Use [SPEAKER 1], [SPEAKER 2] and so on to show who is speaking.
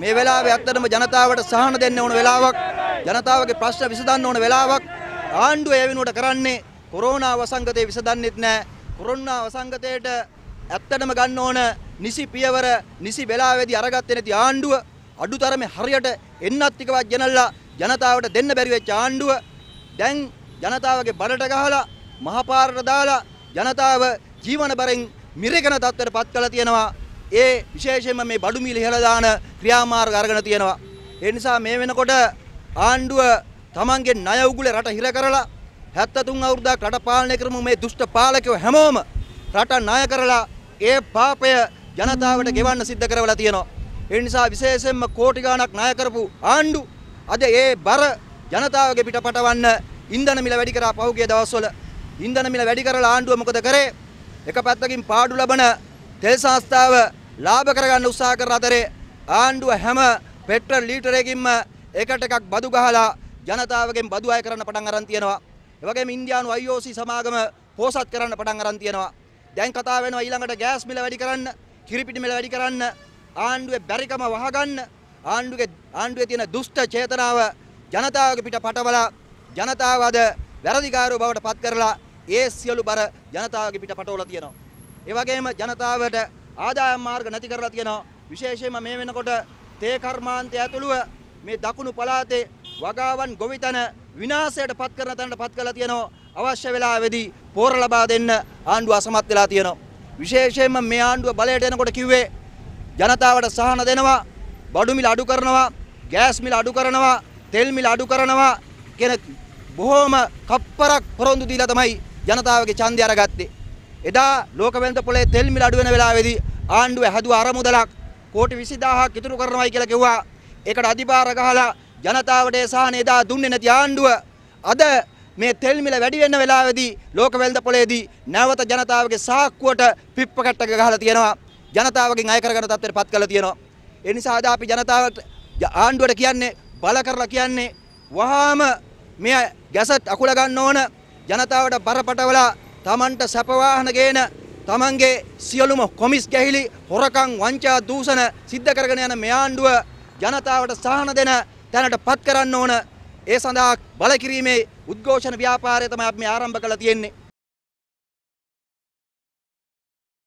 [SPEAKER 1] මේ වෙලාවේ ඇත්තටම ජනතාවට සහන දෙන්න ඕන වෙලාවක් ජනතාවගේ ප්‍රශ්න විසඳන්න ඕන වෙලාවක් ආණ්ඩුව ඒ වෙනුවට කරන්නේ කොරෝනා වසංගතය විසඳන්නෙත් නෑ කොරෝනා වසංගතයට ඇත්තටම ගන්න ඕන නිසි පියවර නිසි වෙලාවේදී අරගත්තේ නැති ආණ්ඩුව අඩුතරමේ හරියට එන්නත් එකවත් ජනල්ලා ජනතාවට දෙන්න බැරි වෙච්ච ආණ්ඩුව දැන් ජනතාවගේ බඩට ගහලා මහපාරට දාලා ජනතාව ජීවන බරෙන් මිරගෙන තත්ත්වයටපත් කළා තියෙනවා ඒ විශේෂයෙන්ම මේ බඩු මිල ඉහළ දාන ක්‍රියාමාර්ග අරගෙන තියෙනවා. ඒ නිසා මේ වෙනකොට ආණ්ඩුව තමන්ගේ ණය උගුලේ රට හිර කරලා 73 අවුරුද්දක් රට පාලනය කරමු මේ දුෂ්ට පාලකයෝ හැමෝම රට ණය කරලා ඒ පාපය ජනතාවට ගෙවන්න සිද්ධ කරවලා තියෙනවා. ඒ නිසා විශේෂයෙන්ම කෝටි ගණක් ණය කරපු ආණ්ඩු අද ඒ බර ජනතාවගේ පිටපටවන්න ඉන්ධන මිල වැඩි කරා පහුගිය දවස්වල. ඉන්ධන මිල වැඩි කරලා ආණ්ඩුව මොකද කරේ? එක පැත්තකින් පාඩු ලබන තෙල් සංස්ථාව ලාභ කරගන්න උත්සාහ කරන අතරේ ආණ්ඩුව හැම පෙට්‍රල් ලීටරයකින්ම එකට එකක් බදු ගහලා ජනතාවගෙන් බදු අය කරන්න පටන් අරන් තියෙනවා. ඒ වගේම ඉන්දියානු IOC සමාගම පෝසත් කරන්න පටන් අරන් තියෙනවා. දැන් කතා වෙනවා ඊළඟට ගෑස් මිල වැඩි කරන්න, කිරිපිටි මිල වැඩි කරන්න, ආණ්ඩුවේ බැරිකම වහගන්න, ආණ්ඩුවේ ආණ්ඩුවේ තියෙන දුෂ්ට චේතනාව ජනතාවගේ පිට පටවලා ජනතාව අද වැරදිකාරයෝ බවට පත් කරලා ඒ සියලු බර ජනතාවගේ පිට පටවලා තියෙනවා. ඒ වගේම ජනතාවට ආදායම් මාර්ග නැති කරලා තියෙනවා. විශේෂයෙන්ම මේ වෙනකොට තේ කර්මාන්තය ඇතුළුව මේ දකුණු පළාතේ වගාවන් ගොවිතැන විනාශයට පත් කරන තැනට පත් කරලා තියෙනවා. අවශ්‍ය වෙලාවේදී පෝර ලබා දෙන්න ආණ්ඩුව අසමත් වෙලා තියෙනවා. විශේෂයෙන්ම මේ ආණ්ඩුව බලයට එනකොට කිව්වේ ජනතාවට සහන දෙනවා, බඩු මිල අඩු කරනවා, ගෑස් මිල අඩු කරනවා, තෙල් මිල අඩු කරනවා කියන බොහෝම කප්පරක් පොරොන්දු දීලා තමයි ජනතාවගේ ඡන්දය අරගත්තේ. එදා ලෝකවෙන්ද පොලේ තෙල් මිල අඩු වෙන වෙලාවේදී ආණ්ඩුව හැදුව අරමුදලක් කෝටි 20000ක් ඉතුරු කරනවායි කියලා කිව්වා. ඒකට අධිභාර ගහලා ජනතාවට ඒ සහන එදා දුන්නේ නැති ආණ්ඩුව අද මේ තෙල් මිල වැඩි වෙන වෙලාවේදී ලෝකවෙන්ද පොලේදී නැවත ජනතාවගේ සාක්කුවට පිප්ප කට්ටක ගහලා තියෙනවා. ජනතාවගෙන් අය කරගන්න තත්ත්වයට පත් කරලා තියෙනවා. ඒ නිසා අද අපි ජනතාවට ආණ්ඩුවට කියන්නේ බල කරලා කියන්නේ වහාම මේ ගැසට් අකුල ගන්න ඕන ජනතාවට බරපතලලා තමන්ට සැපවාහන ගේන තමන්ගේ සියලුම කොමිස් ගැහිලි හොරකං වංචා දූෂණ සිද්ධ කරගෙන යන මේ ආණ්ඩුව ජනතාවට සහන දෙන තැනට පත් කරන්න ඕන ඒ සඳහා බලකිරීමේ උද්ඝෝෂණ ව්‍යාපාරය තමයි අපි ආරම්භ කළා තියෙන්නේ